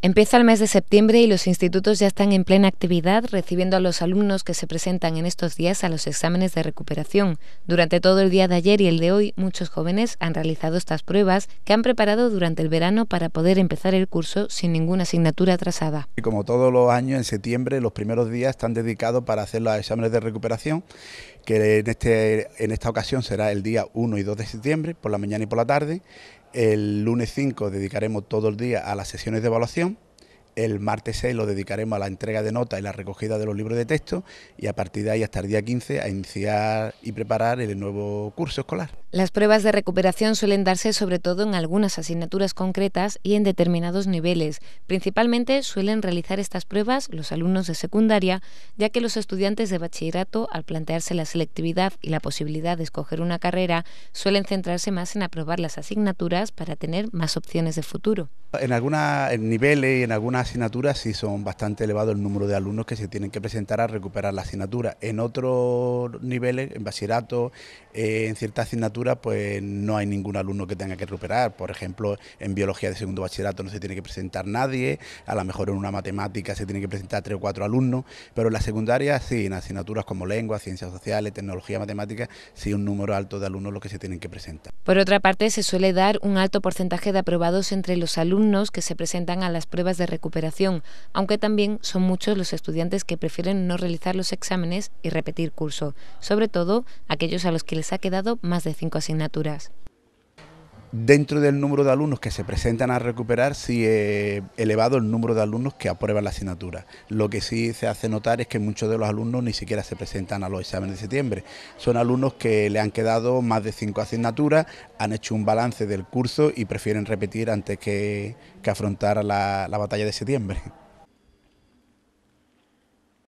Empieza el mes de septiembre y los institutos ya están en plena actividad recibiendo a los alumnos que se presentan en estos días a los exámenes de recuperación. Durante todo el día de ayer y el de hoy, muchos jóvenes han realizado estas pruebas que han preparado durante el verano para poder empezar el curso sin ninguna asignatura atrasada. Y como todos los años, en septiembre los primeros días están dedicados para hacer los exámenes de recuperación que en, este, en esta ocasión será el día 1 y 2 de septiembre, por la mañana y por la tarde. El lunes 5 dedicaremos todo el día a las sesiones de evaluación el martes 6 lo dedicaremos a la entrega de notas y la recogida de los libros de texto y a partir de ahí hasta el día 15 a iniciar y preparar el nuevo curso escolar. Las pruebas de recuperación suelen darse sobre todo en algunas asignaturas concretas y en determinados niveles. Principalmente suelen realizar estas pruebas los alumnos de secundaria, ya que los estudiantes de bachillerato, al plantearse la selectividad y la posibilidad de escoger una carrera, suelen centrarse más en aprobar las asignaturas para tener más opciones de futuro. En algunos niveles y en algunas asignaturas sí son bastante elevados el número de alumnos que se tienen que presentar a recuperar la asignatura. En otros niveles, en bachillerato, eh, en ciertas asignaturas, pues no hay ningún alumno que tenga que recuperar. Por ejemplo, en biología de segundo bachillerato no se tiene que presentar nadie, a lo mejor en una matemática se tiene que presentar tres o cuatro alumnos, pero en la secundaria sí, en asignaturas como lengua, ciencias sociales, tecnología, matemáticas, sí un número alto de alumnos los que se tienen que presentar. Por otra parte, se suele dar un alto porcentaje de aprobados entre los alumnos que se presentan a las pruebas de recuperación operación, aunque también son muchos los estudiantes que prefieren no realizar los exámenes y repetir curso, sobre todo aquellos a los que les ha quedado más de cinco asignaturas dentro del número de alumnos que se presentan a recuperar, sí elevado el número de alumnos que aprueban la asignatura. Lo que sí se hace notar es que muchos de los alumnos ni siquiera se presentan a los exámenes de septiembre. Son alumnos que le han quedado más de cinco asignaturas, han hecho un balance del curso y prefieren repetir antes que, afrontar la batalla de septiembre.